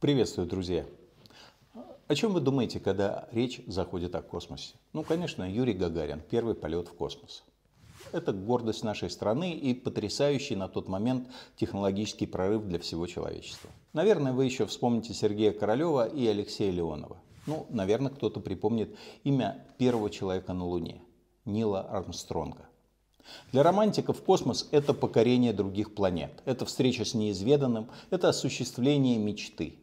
Приветствую, друзья! О чем вы думаете, когда речь заходит о космосе? Ну, конечно, Юрий Гагарин, первый полет в космос. Это гордость нашей страны и потрясающий на тот момент технологический прорыв для всего человечества. Наверное, вы еще вспомните Сергея Королева и Алексея Леонова. Ну, наверное, кто-то припомнит имя первого человека на Луне – Нила Армстронга – для романтиков космос – это покорение других планет, это встреча с неизведанным, это осуществление мечты.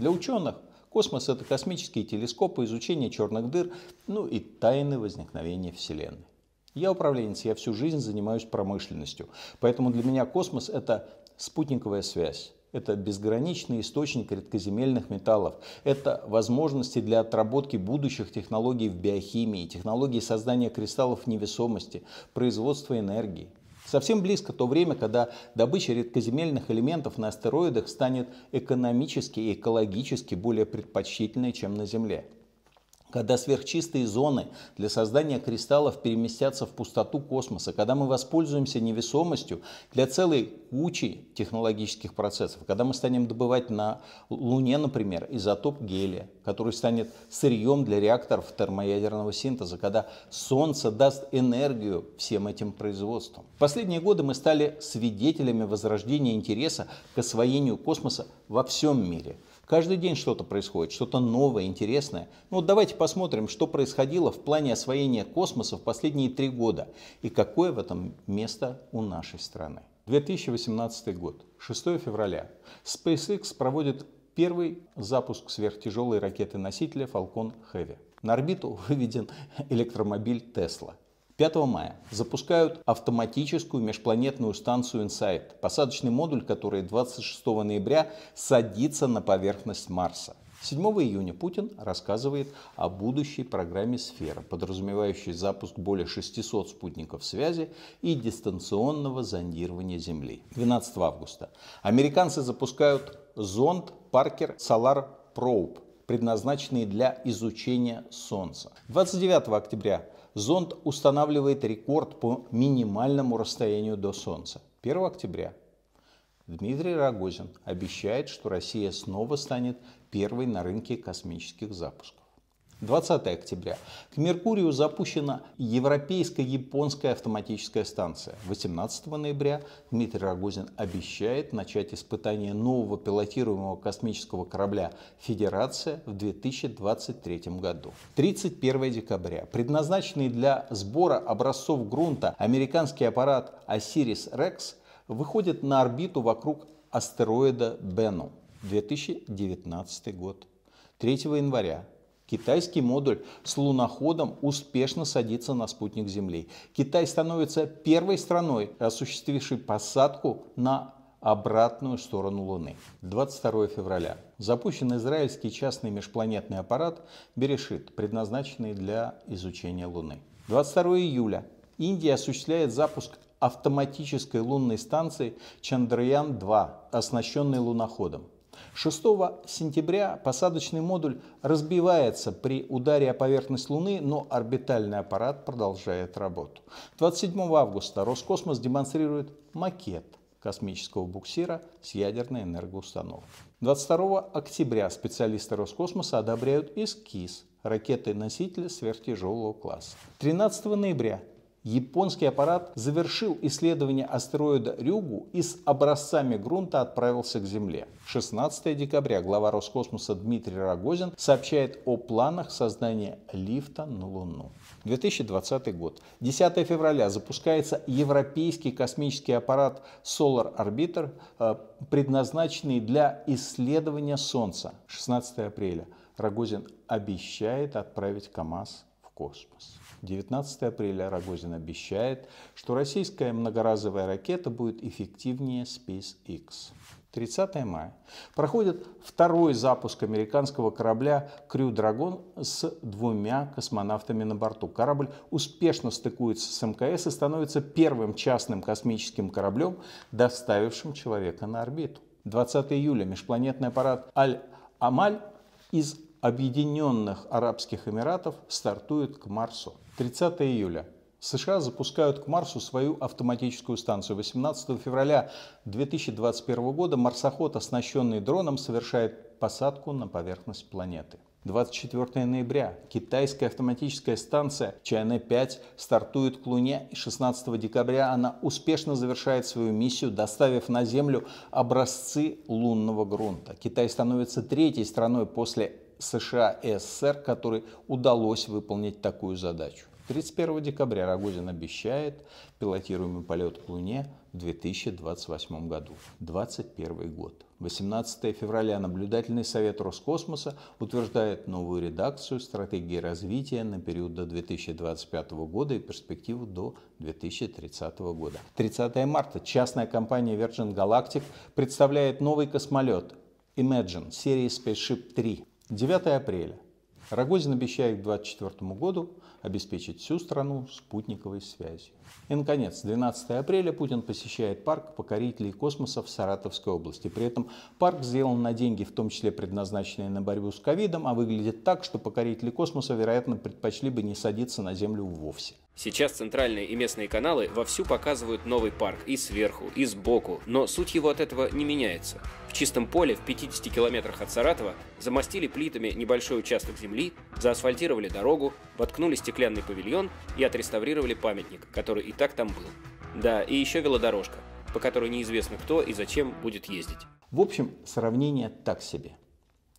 Для ученых космос — это космические телескопы, изучение черных дыр, ну и тайны возникновения Вселенной. Я управленец, я всю жизнь занимаюсь промышленностью, поэтому для меня космос — это спутниковая связь. Это безграничный источник редкоземельных металлов. Это возможности для отработки будущих технологий в биохимии, технологий создания кристаллов невесомости, производства энергии. Совсем близко то время, когда добыча редкоземельных элементов на астероидах станет экономически и экологически более предпочтительной, чем на Земле когда сверхчистые зоны для создания кристаллов переместятся в пустоту космоса, когда мы воспользуемся невесомостью для целой кучи технологических процессов, когда мы станем добывать на Луне, например, изотоп гелия, который станет сырьем для реакторов термоядерного синтеза, когда Солнце даст энергию всем этим производствам. В последние годы мы стали свидетелями возрождения интереса к освоению космоса во всем мире – Каждый день что-то происходит, что-то новое, интересное. Ну вот давайте посмотрим, что происходило в плане освоения космоса в последние три года и какое в этом место у нашей страны. 2018 год, 6 февраля. SpaceX проводит первый запуск сверхтяжелой ракеты-носителя Falcon Heavy. На орбиту выведен электромобиль Tesla. 5 мая запускают автоматическую межпланетную станцию Insight, посадочный модуль, который 26 ноября садится на поверхность Марса. 7 июня Путин рассказывает о будущей программе «Сфера», подразумевающей запуск более 600 спутников связи и дистанционного зондирования Земли. 12 августа американцы запускают зонд Паркер Solar Probe предназначенные для изучения Солнца. 29 октября зонд устанавливает рекорд по минимальному расстоянию до Солнца. 1 октября Дмитрий Рогозин обещает, что Россия снова станет первой на рынке космических запусков. 20 октября. К Меркурию запущена европейско-японская автоматическая станция. 18 ноября Дмитрий Рогозин обещает начать испытание нового пилотируемого космического корабля «Федерация» в 2023 году. 31 декабря. Предназначенный для сбора образцов грунта американский аппарат «Осирис-Рекс» выходит на орбиту вокруг астероида Бену. 2019 год. 3 января Китайский модуль с луноходом успешно садится на спутник Земли. Китай становится первой страной, осуществившей посадку на обратную сторону Луны. 22 февраля. Запущен израильский частный межпланетный аппарат «Берешит», предназначенный для изучения Луны. 22 июля. Индия осуществляет запуск автоматической лунной станции Чандраян-2, оснащенной луноходом. 6 сентября посадочный модуль разбивается при ударе о поверхность Луны, но орбитальный аппарат продолжает работу. 27 августа Роскосмос демонстрирует макет космического буксира с ядерной энергоустановкой. 22 октября специалисты Роскосмоса одобряют эскиз ракеты-носителя сверхтяжелого класса. 13 ноября Японский аппарат завершил исследование астероида Рюгу и с образцами грунта отправился к Земле. 16 декабря глава Роскосмоса Дмитрий Рогозин сообщает о планах создания лифта на Луну. 2020 год. 10 февраля запускается европейский космический аппарат Solar Orbiter, э, предназначенный для исследования Солнца. 16 апреля. Рогозин обещает отправить КАМАЗ в космос. 19 апреля Рогозин обещает, что российская многоразовая ракета будет эффективнее SpaceX. 30 мая проходит второй запуск американского корабля «Крю Драгон» с двумя космонавтами на борту. Корабль успешно стыкуется с МКС и становится первым частным космическим кораблем, доставившим человека на орбиту. 20 июля межпланетный аппарат «Аль-Амаль» из Объединенных Арабских Эмиратов стартует к Марсу. 30 июля. США запускают к Марсу свою автоматическую станцию. 18 февраля 2021 года марсоход, оснащенный дроном, совершает посадку на поверхность планеты. 24 ноября китайская автоматическая станция ЧН-5 стартует к Луне, 16 декабря она успешно завершает свою миссию, доставив на Землю образцы лунного грунта. Китай становится третьей страной после США и СССР, которой удалось выполнить такую задачу. 31 декабря Рогозин обещает пилотируемый полет к Луне в 2028 году. 21 год. 18 февраля наблюдательный совет Роскосмоса утверждает новую редакцию стратегии развития на период до 2025 года и перспективу до 2030 года. 30 марта частная компания Virgin Galactic представляет новый космолет Imagine серии Spaceship 3. 9 апреля. Рогозин обещает к 2024 году обеспечить всю страну спутниковой связью. И, наконец, 12 апреля Путин посещает парк покорителей космоса в Саратовской области. При этом парк сделан на деньги, в том числе предназначенные на борьбу с ковидом, а выглядит так, что покорители космоса, вероятно, предпочли бы не садиться на Землю вовсе. Сейчас центральные и местные каналы вовсю показывают новый парк и сверху, и сбоку, но суть его от этого не меняется. В чистом поле в 50 километрах от Саратова замостили плитами небольшой участок земли, заасфальтировали дорогу, воткнули стеклянный павильон и отреставрировали памятник, который и так там был. Да, и еще велодорожка, по которой неизвестно кто и зачем будет ездить. В общем, сравнение так себе.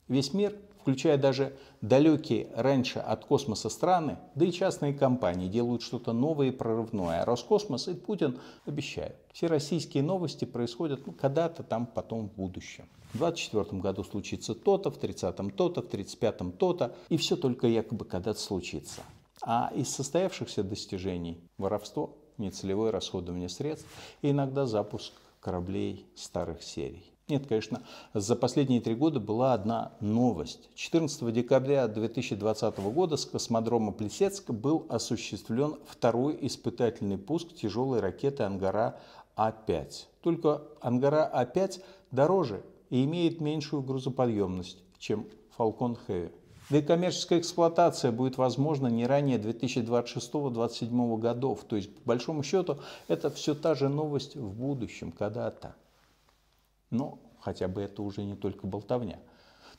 Весь мир включая даже далекие раньше от космоса страны, да и частные компании делают что-то новое и прорывное. А Роскосмос и Путин обещают. Все российские новости происходят ну, когда-то там, потом в будущем. В 24 году случится то-то, в 30-м то-то, в 35-м то-то, и все только якобы когда-то случится. А из состоявшихся достижений воровство, нецелевое расходование средств и иногда запуск кораблей старых серий. Нет, конечно, за последние три года была одна новость. 14 декабря 2020 года с космодрома Плесецк был осуществлен второй испытательный пуск тяжелой ракеты «Ангара-А5». Только «Ангара-А5» дороже и имеет меньшую грузоподъемность, чем «Фалкон Хэви». Да и коммерческая эксплуатация будет возможна не ранее 2026-2027 годов. То есть, по большому счету, это все та же новость в будущем, когда-то. Но хотя бы это уже не только болтовня.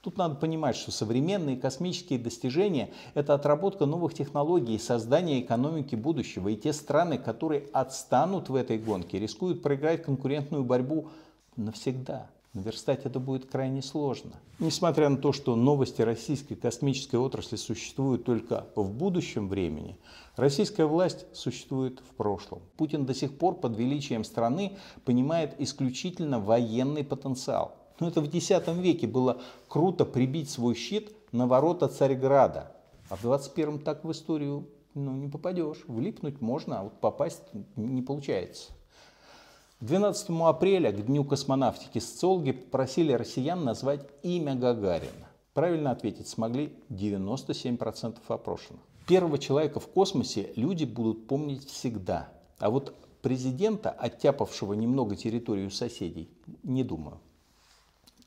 Тут надо понимать, что современные космические достижения – это отработка новых технологий и создание экономики будущего. И те страны, которые отстанут в этой гонке, рискуют проиграть конкурентную борьбу навсегда. Наверстать это будет крайне сложно. Несмотря на то, что новости российской космической отрасли существуют только в будущем времени, российская власть существует в прошлом. Путин до сих пор под величием страны понимает исключительно военный потенциал. Но это в X веке было круто прибить свой щит на ворота Царьграда. А в 21-м так в историю ну, не попадешь. Влипнуть можно, а вот попасть не получается. 12 апреля, к Дню космонавтики, социологи попросили россиян назвать имя Гагарина. Правильно ответить смогли 97% опрошенных. Первого человека в космосе люди будут помнить всегда. А вот президента, оттяпавшего немного территорию соседей, не думаю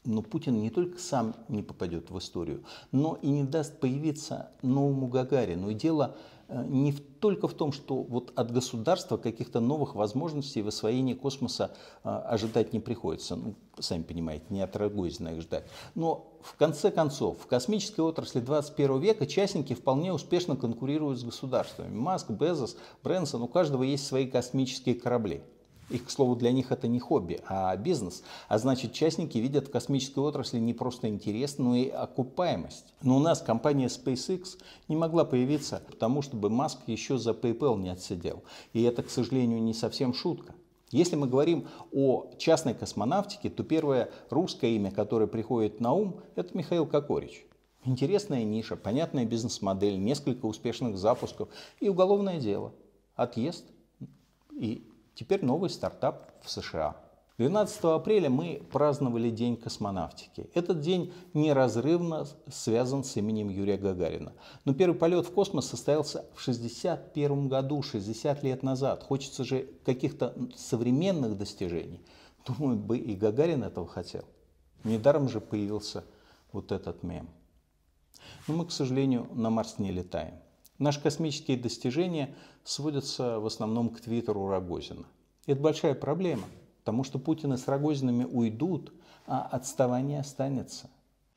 но Путин не только сам не попадет в историю, но и не даст появиться новому Гагарину. И дело э, не в, только в том, что вот от государства каких-то новых возможностей в освоении космоса э, ожидать не приходится. Ну, сами понимаете, не от Рогозина их ждать. Но в конце концов, в космической отрасли 21 века частники вполне успешно конкурируют с государствами. Маск, Безос, Брэнсон, у каждого есть свои космические корабли – и к слову, для них это не хобби, а бизнес. А значит, частники видят в космической отрасли не просто интерес, но и окупаемость. Но у нас компания SpaceX не могла появиться, потому чтобы Маск еще за PayPal не отсидел. И это, к сожалению, не совсем шутка. Если мы говорим о частной космонавтике, то первое русское имя, которое приходит на ум, это Михаил Кокорич. Интересная ниша, понятная бизнес-модель, несколько успешных запусков и уголовное дело. Отъезд и Теперь новый стартап в США. 12 апреля мы праздновали День космонавтики. Этот день неразрывно связан с именем Юрия Гагарина. Но первый полет в космос состоялся в 1961 году, 60 лет назад. Хочется же каких-то современных достижений. Думаю, бы и Гагарин этого хотел. Недаром же появился вот этот мем. Но мы, к сожалению, на Марс не летаем. Наши космические достижения сводятся в основном к твиттеру Рогозина. Это большая проблема, потому что Путины с Рогозинами уйдут, а отставание останется.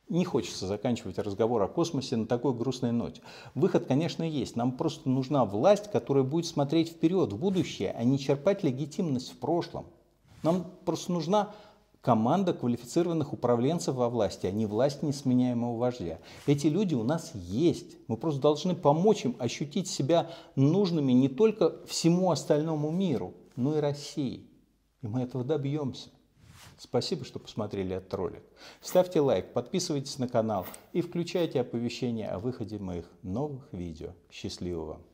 Не хочется заканчивать разговор о космосе на такой грустной ноте. Выход, конечно, есть. Нам просто нужна власть, которая будет смотреть вперед, в будущее, а не черпать легитимность в прошлом. Нам просто нужна команда квалифицированных управленцев во власти, а не власть несменяемого вождя. Эти люди у нас есть. Мы просто должны помочь им ощутить себя нужными не только всему остальному миру, но и России. И мы этого добьемся. Спасибо, что посмотрели этот ролик. Ставьте лайк, подписывайтесь на канал и включайте оповещения о выходе моих новых видео. Счастливо вам!